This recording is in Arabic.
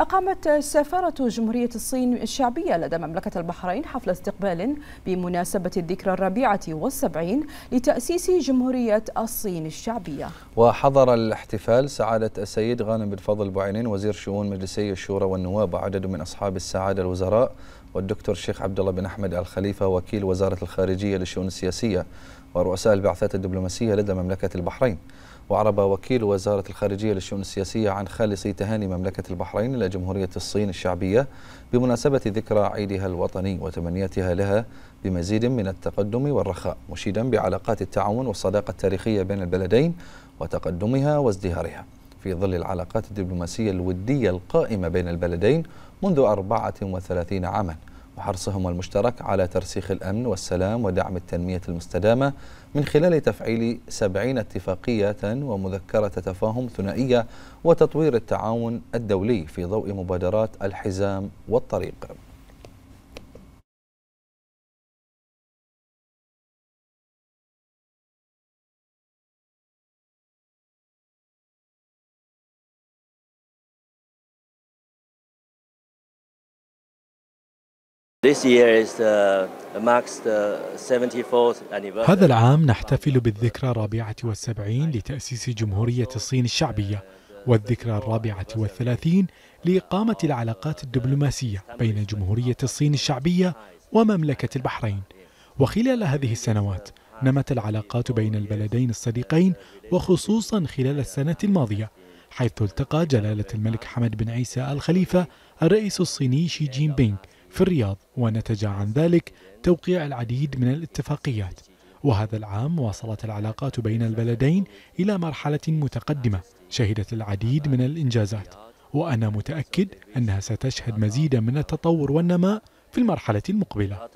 أقامت سفارة جمهورية الصين الشعبية لدى مملكة البحرين حفل استقبال بمناسبة الذكرى الرابعة والسبعين لتأسيس جمهورية الصين الشعبية وحضر الاحتفال سعادة السيد غانم بن فضل بوعينين وزير شؤون مجلسي الشورى والنواب وعدد من أصحاب السعادة الوزراء والدكتور الشيخ عبد الله بن أحمد الخليفة وكيل وزارة الخارجية للشؤون السياسية ورؤساء البعثات الدبلوماسية لدى مملكة البحرين وعرب وكيل وزارة الخارجية للشؤون السياسية عن خالص تهاني مملكة البحرين إلى جمهورية الصين الشعبية بمناسبة ذكرى عيدها الوطني وتمنياتها لها بمزيد من التقدم والرخاء مشيدا بعلاقات التعاون والصداقة التاريخية بين البلدين وتقدمها وازدهارها في ظل العلاقات الدبلوماسية الودية القائمة بين البلدين منذ 34 عاماً وحرصهم المشترك على ترسيخ الأمن والسلام ودعم التنمية المستدامة من خلال تفعيل سبعين اتفاقية ومذكرة تفاهم ثنائية وتطوير التعاون الدولي في ضوء مبادرات الحزام والطريق هذا العام نحتفل بالذكرى الرابعة والسبعين لتأسيس جمهورية الصين الشعبية والذكرى الرابعة والثلاثين لإقامة العلاقات الدبلوماسية بين جمهورية الصين الشعبية ومملكة البحرين وخلال هذه السنوات نمت العلاقات بين البلدين الصديقين وخصوصا خلال السنة الماضية حيث التقى جلالة الملك حمد بن عيسى الخليفة الرئيس الصيني شي جين بينغ في الرياض ونتج عن ذلك توقيع العديد من الاتفاقيات وهذا العام واصلت العلاقات بين البلدين إلى مرحلة متقدمة شهدت العديد من الإنجازات وأنا متأكد أنها ستشهد مزيدا من التطور والنماء في المرحلة المقبلة